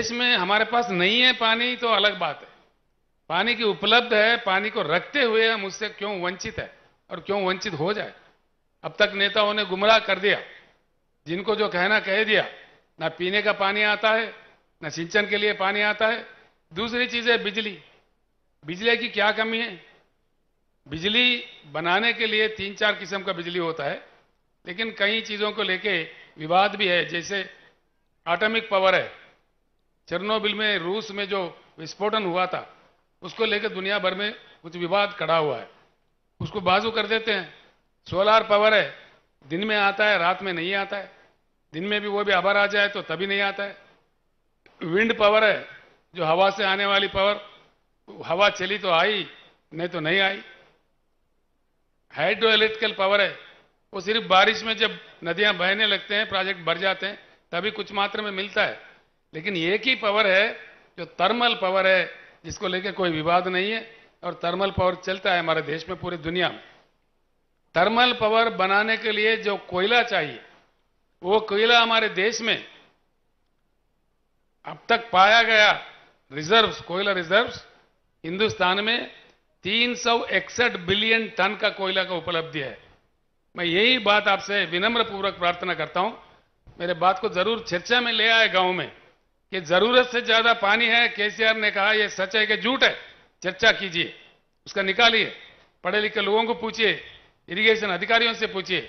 देश में हमारे पास नहीं है पानी तो अलग बात है पानी की उपलब्ध है पानी को रखते हुए हम उससे क्यों वंचित है और क्यों वंचित हो जाए अब तक नेताओं ने गुमराह कर दिया जिनको जो कहना कह दिया ना पीने का पानी आता है ना सिंचन के लिए पानी आता है दूसरी चीज है बिजली बिजली की क्या कमी है बिजली बनाने के लिए तीन चार किस्म का बिजली होता है लेकिन कई चीजों को लेके विवाद भी है जैसे एटॉमिक पावर है चरनोबिल में रूस में जो विस्फोटन हुआ था उसको लेकर दुनिया भर में कुछ विवाद खड़ा हुआ है उसको बाजू कर देते हैं सोलार पावर है दिन में आता है रात में नहीं आता है दिन में भी वो भी आभार आ जाए तो तभी नहीं आता है विंड पावर है जो हवा से आने वाली पावर हवा चली तो आई नहीं तो नहीं आई हाइड्रो इलेक्ट्रिकल पावर है वो सिर्फ बारिश में जब नदियां बहने लगते हैं प्रोजेक्ट भर जाते हैं तभी कुछ मात्रा में मिलता है लेकिन एक ही पावर है जो थर्मल पावर है जिसको लेकर कोई विवाद नहीं है और थर्मल पावर चलता है हमारे देश में पूरी दुनिया में थर्मल पावर बनाने के लिए जो कोयला चाहिए वो कोयला हमारे देश में अब तक पाया गया रिजर्व्स कोयला रिजर्व्स हिंदुस्तान में तीन बिलियन टन का कोयला का उपलब्धि है मैं यही बात आपसे विनम्रपूर्वक प्रार्थना करता हूं मेरे बात को जरूर चर्चा में ले आए गांव में कि जरूरत से ज्यादा पानी है केसीआर ने कहा यह सच है कि झूठ है चर्चा कीजिए उसका निकालिए पढ़े लिखे लोगों को पूछिए इरिगेशन अधिकारियों से पूछिए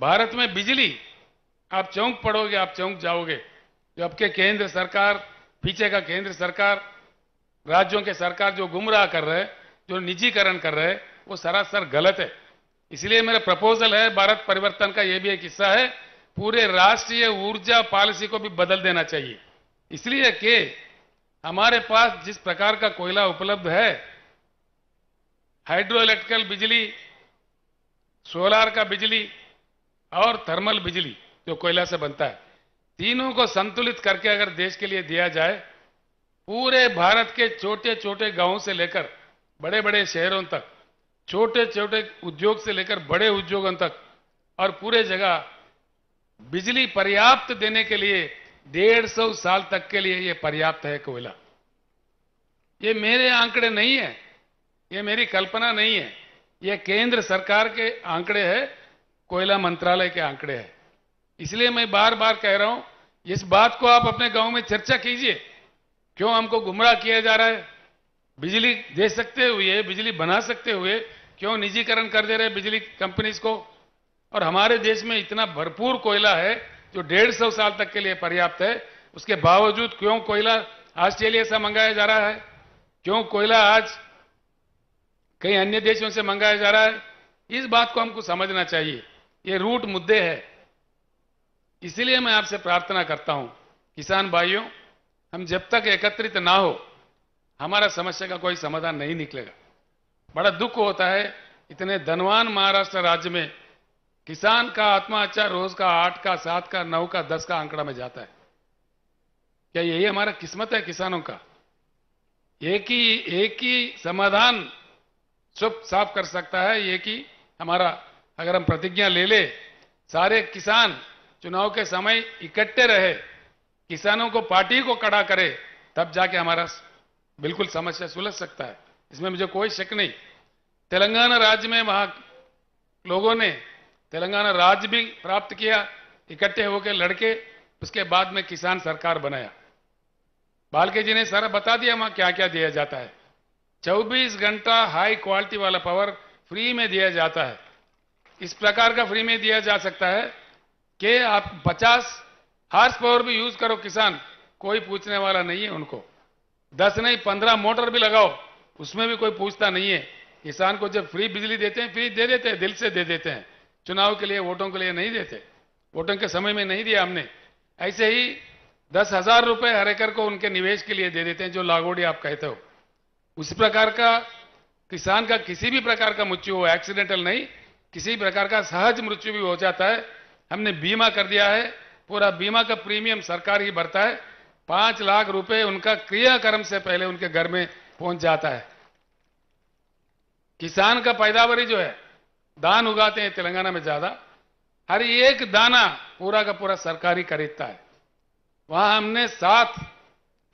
भारत में बिजली आप चौंक पड़ोगे आप चौंक जाओगे जो आपके केंद्र सरकार पीछे का केंद्र सरकार राज्यों के सरकार जो गुमराह कर रहे जो निजीकरण कर रहे वो सरासर गलत है इसलिए मेरा प्रपोजल है भारत परिवर्तन का ये भी एक हिस्सा है पूरे राष्ट्रीय ऊर्जा पॉलिसी को भी बदल देना चाहिए इसलिए कि हमारे पास जिस प्रकार का कोयला उपलब्ध है हाइड्रो इलेक्ट्रिकल बिजली सोलार का बिजली और थर्मल बिजली जो कोयला से बनता है तीनों को संतुलित करके अगर देश के लिए दिया जाए पूरे भारत के छोटे छोटे गांवों से लेकर बड़े बड़े शहरों तक छोटे छोटे उद्योग से लेकर बड़े उद्योगों तक और पूरे जगह बिजली पर्याप्त देने के लिए डेढ़ सौ साल तक के लिए यह पर्याप्त है कोयला ये मेरे आंकड़े नहीं है ये मेरी कल्पना नहीं है ये केंद्र सरकार के आंकड़े है कोयला मंत्रालय के आंकड़े है इसलिए मैं बार बार कह रहा हूं इस बात को आप अपने गांव में चर्चा कीजिए क्यों हमको गुमराह किया जा रहा है बिजली दे सकते हुए बिजली बना सकते हुए क्यों निजीकरण कर दे रहे बिजली कंपनीज को और हमारे देश में इतना भरपूर कोयला है जो डेढ़ सौ साल तक के लिए पर्याप्त है उसके बावजूद क्यों कोयला ऑस्ट्रेलिया से मंगाया जा रहा है क्यों कोयला आज कई अन्य देशों से मंगाया जा रहा है इस बात को हमको समझना चाहिए ये रूट मुद्दे है इसलिए मैं आपसे प्रार्थना करता हूं किसान भाइयों हम जब तक एकत्रित ना हो हमारा समस्या का कोई समाधान नहीं निकलेगा बड़ा दुख होता है इतने धनवान महाराष्ट्र राज्य में किसान का आत्महत्या अच्छा रोज का आठ का सात का नौ का दस का आंकड़ा में जाता है क्या यही हमारा किस्मत है किसानों का एक ही एक ही समाधान चुप साफ कर सकता है एक ही हमारा अगर हम प्रतिज्ञा ले ले सारे किसान चुनाव के समय इकट्ठे रहे किसानों को पार्टी को कड़ा करे तब जाके हमारा बिल्कुल समस्या सुलझ सकता है इसमें मुझे कोई शक नहीं तेलंगाना राज्य में वहां लोगों ने तेलंगाना राज्य भी प्राप्त किया इकट्ठे होकर लड़के उसके बाद में किसान सरकार बनाया बालके जी ने सारा बता दिया वहां क्या क्या दिया जाता है 24 घंटा हाई क्वालिटी वाला पावर फ्री में दिया जाता है इस प्रकार का फ्री में दिया जा सकता है कि आप 50 हार्स पावर भी यूज करो किसान कोई पूछने वाला नहीं है उनको 10 नहीं 15 मोटर भी लगाओ उसमें भी कोई पूछता नहीं है किसान को जब फ्री बिजली देते हैं फ्री दे देते हैं दिल से दे देते हैं चुनाव के लिए वोटों के लिए नहीं देते वोटों के समय में नहीं दिया हमने ऐसे ही दस हजार रुपये हर एकड़ को उनके निवेश के लिए दे देते हैं जो लागोड़ी आप कहते हो उस प्रकार का किसान का किसी भी प्रकार का मृत्यु हो एक्सीडेंटल नहीं किसी प्रकार का सहज मृत्यु भी हो जाता है हमने बीमा कर दिया है पूरा बीमा का प्रीमियम सरकार ही भरता है पांच लाख रुपए उनका क्रियाक्रम से पहले उनके घर में पहुंच जाता है किसान का पैदावारी जो है दान उगाते हैं तेलंगाना में ज्यादा हर एक दाना पूरा का पूरा सरकारी खरीदता है वहां हमने सात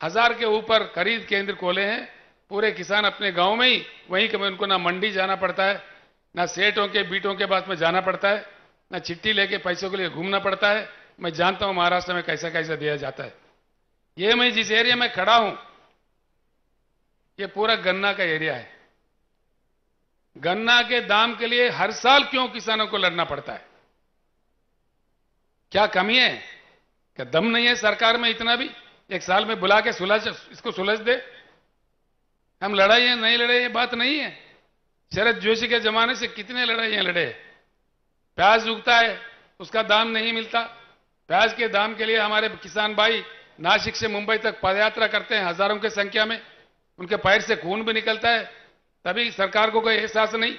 हजार के ऊपर खरीद केंद्र खोले हैं पूरे किसान अपने गांव में ही वहीं कभी उनको ना मंडी जाना पड़ता है ना सेठों के बीटों के पास में जाना पड़ता है ना चिट्ठी लेके पैसों के लिए घूमना पड़ता है मैं जानता हूं महाराष्ट्र में कैसा कैसा दिया जाता है ये मैं जिस एरिया में खड़ा हूं ये पूरा गन्ना का एरिया है गन्ना के दाम के लिए हर साल क्यों किसानों को लड़ना पड़ता है क्या कमी है क्या दम नहीं है सरकार में इतना भी एक साल में बुला के सुलझ इसको सुलझ दे हम लड़ाई हैं नहीं लड़े ये बात नहीं है शरद जोशी के जमाने से कितने लड़ाइयां लड़े प्याज उगता है उसका दाम नहीं मिलता प्याज के दाम के लिए हमारे किसान भाई नासिक से मुंबई तक पदयात्रा करते हैं हजारों की संख्या में उनके पैर से खून भी निकलता है तभी सरकार को कोई एहसास नहीं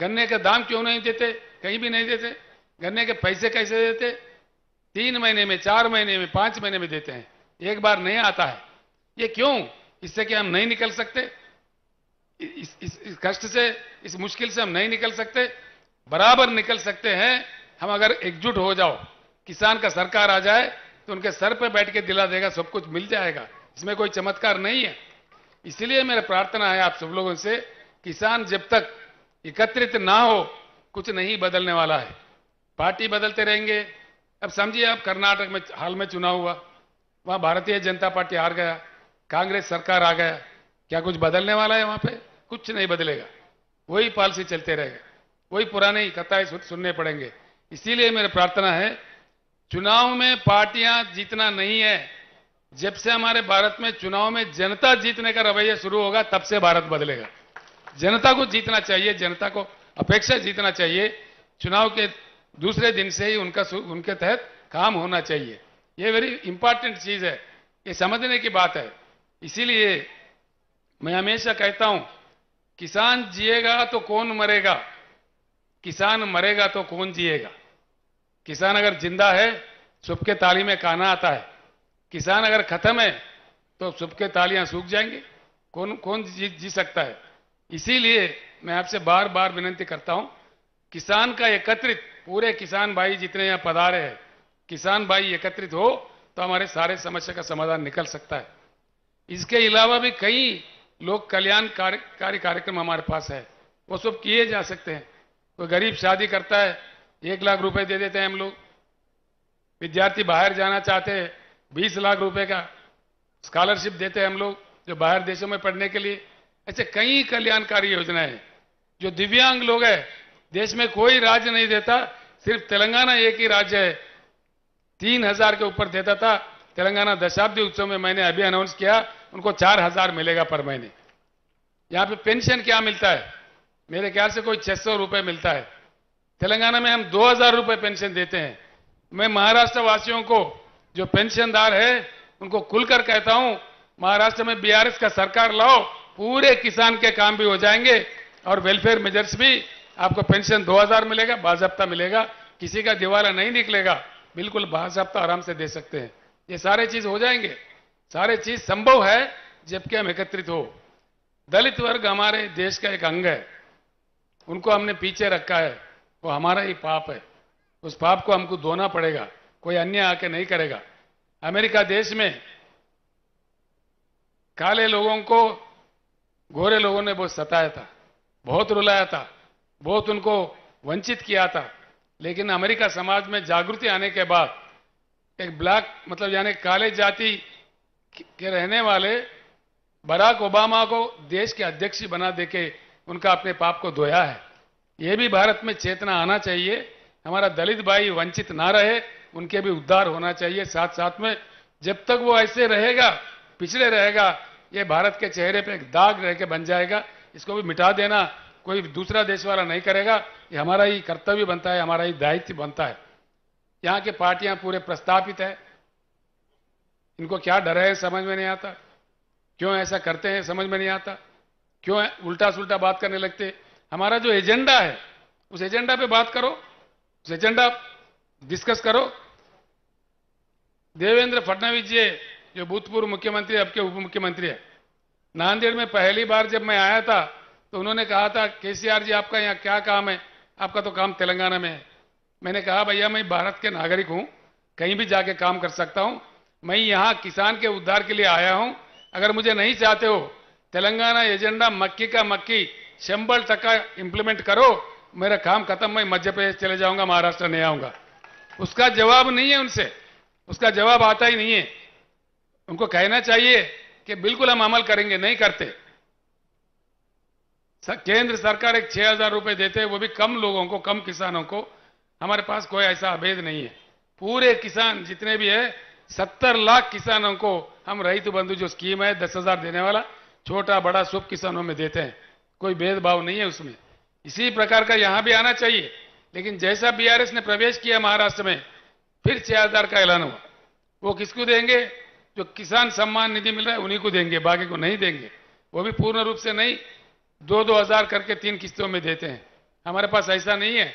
गन्ने का दाम क्यों नहीं देते कहीं भी नहीं देते गन्ने के पैसे कैसे देते तीन महीने में चार महीने में पांच महीने में देते हैं एक बार नहीं आता है ये क्यों इससे कि हम नहीं निकल सकते इस, इस, इस कष्ट से इस मुश्किल से हम नहीं निकल सकते बराबर निकल सकते हैं हम अगर एकजुट हो जाओ किसान का सरकार आ जाए तो उनके सर पे बैठ के दिला देगा सब कुछ मिल जाएगा इसमें कोई चमत्कार नहीं है इसलिए मेरा प्रार्थना है आप सब लोगों से किसान जब तक एकत्रित ना हो कुछ नहीं बदलने वाला है पार्टी बदलते रहेंगे अब समझिए आप कर्नाटक में हाल में चुनाव हुआ वहां भारतीय जनता पार्टी हार गया कांग्रेस सरकार आ गया क्या कुछ बदलने वाला है वहां पे कुछ नहीं बदलेगा वही पॉलिसी चलते रहेगा वही पुराने ही कथाएं सुनने पड़ेंगे इसीलिए मेरी प्रार्थना है चुनाव में पार्टियां जीतना नहीं है जब से हमारे भारत में चुनाव में जनता जीतने का रवैया शुरू होगा तब से भारत बदलेगा जनता को जीतना चाहिए जनता को अपेक्षा जीतना चाहिए चुनाव के दूसरे दिन से ही उनका उनके तहत काम होना चाहिए ये वेरी इंपॉर्टेंट चीज़ है ये समझने की बात है इसीलिए मैं हमेशा कहता हूं किसान जिएगा तो कौन मरेगा किसान मरेगा तो कौन जिएगा किसान अगर जिंदा है सबके ताली में काना आता है किसान अगर खत्म है तो सबके तालियां सूख जाएंगे कौन कौन जी, जी सकता है इसीलिए मैं आपसे बार बार विनंती करता हूं किसान का एकत्रित पूरे किसान भाई जितने यहां पधारे हैं किसान भाई एकत्रित हो तो हमारे सारे समस्या का समाधान निकल सकता है इसके अलावा भी कई लोक कल्याण कार्य कार्य कार्यक्रम हमारे पास है वो सब किए जा सकते हैं कोई गरीब शादी करता है एक लाख रुपए दे देते हैं हम लोग विद्यार्थी बाहर जाना चाहते हैं बीस लाख रुपए का स्कॉलरशिप देते हैं हम लोग जो बाहर देशों में पढ़ने के लिए ऐसे कई कल्याणकारी योजनाएं हैं जो दिव्यांग लोग हैं देश में कोई राज्य नहीं देता सिर्फ तेलंगाना एक ही राज्य है तीन हजार के ऊपर देता था तेलंगाना दशाब्दी उत्सव में मैंने अभी अनाउंस किया उनको चार हजार मिलेगा पर महीने यहाँ पे पेंशन क्या मिलता है मेरे ख्याल से कोई छह सौ रुपये मिलता है तेलंगाना में हम दो हजार रुपये पेंशन देते हैं मैं महाराष्ट्र वासियों को जो पेंशनदार है उनको खुलकर कहता हूं महाराष्ट्र में बीआरएस का सरकार लाओ पूरे किसान के काम भी हो जाएंगे और वेलफेयर मेजर्स भी आपको पेंशन 2000 मिलेगा बाजबता मिलेगा किसी का दिवाला नहीं निकलेगा बिल्कुल बाजबता आराम से दे सकते हैं ये सारे चीज हो जाएंगे सारे चीज संभव है जबकि हम एकत्रित हो दलित वर्ग हमारे देश का एक अंग है उनको हमने पीछे रखा है वो हमारा ही पाप है उस पाप को हमको धोना पड़ेगा कोई अन्य आके नहीं करेगा अमेरिका देश में काले लोगों को गोरे लोगों ने बहुत सताया था बहुत रुलाया था बहुत उनको वंचित किया था लेकिन अमेरिका समाज में जागृति आने के बाद एक ब्लैक मतलब यानी काले जाति के रहने वाले बराक ओबामा को देश के अध्यक्ष बना देके उनका अपने पाप को धोया है ये भी भारत में चेतना आना चाहिए हमारा दलित भाई वंचित ना रहे उनके भी उद्धार होना चाहिए साथ साथ में जब तक वो ऐसे रहेगा पिछड़े रहेगा ये भारत के चेहरे पे एक दाग रह के बन जाएगा इसको भी मिटा देना कोई दूसरा देश वाला नहीं करेगा ये हमारा ही कर्तव्य बनता है हमारा ही दायित्व बनता है यहाँ की पार्टियां पूरे प्रस्तापित है इनको क्या डर है समझ में नहीं आता क्यों ऐसा करते हैं समझ में नहीं आता क्यों उल्टा सुल्टा बात करने लगते हमारा जो एजेंडा है उस एजेंडा पे बात करो उस एजेंडा डिस्कस करो देवेंद्र फडणवीस जी जो भूतपूर्व मुख्यमंत्री अब के उप मुख्यमंत्री है नांदेड़ में पहली बार जब मैं आया था तो उन्होंने कहा था केसीआर जी आपका यहाँ क्या काम है आपका तो काम तेलंगाना में है मैंने कहा भैया मैं भारत के नागरिक हूँ कहीं भी जाके काम कर सकता हूँ मैं यहाँ किसान के उद्धार के लिए आया हूँ अगर मुझे नहीं चाहते हो तेलंगाना एजेंडा मक्की का मक्की शंबल टका इम्प्लीमेंट करो मेरा काम खत्म मैं मध्य प्रदेश चले जाऊंगा महाराष्ट्र नहीं आऊंगा उसका जवाब नहीं है उनसे उसका जवाब आता ही नहीं है उनको कहना चाहिए कि बिल्कुल हम अमल करेंगे नहीं करते केंद्र सरकार एक छह हजार रुपए देते हैं वो भी कम लोगों को कम किसानों को हमारे पास कोई ऐसा अभेद नहीं है पूरे किसान जितने भी है सत्तर लाख किसानों को हम रही बंधु जो स्कीम है दस हजार देने वाला छोटा बड़ा सब किसानों में देते हैं कोई भेदभाव नहीं है उसमें इसी प्रकार का यहां भी आना चाहिए लेकिन जैसा बीआरएस ने प्रवेश किया महाराष्ट्र में फिर छह हजार का ऐलान हुआ वो किसको देंगे जो किसान सम्मान निधि मिल रहा है उन्हीं को देंगे बाकी को नहीं देंगे वो भी पूर्ण रूप से नहीं दो दो हजार करके तीन किस्तों में देते हैं हमारे पास ऐसा नहीं है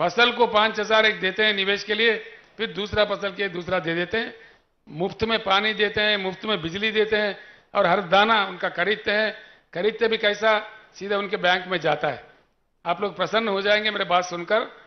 फसल को पांच हजार एक देते हैं निवेश के लिए फिर दूसरा फसल के दूसरा दे देते हैं मुफ्त में पानी देते हैं मुफ्त में बिजली देते हैं और हर दाना उनका खरीदते हैं खरीदते भी कैसा सीधे उनके बैंक में जाता है आप लोग प्रसन्न हो जाएंगे मेरे बात सुनकर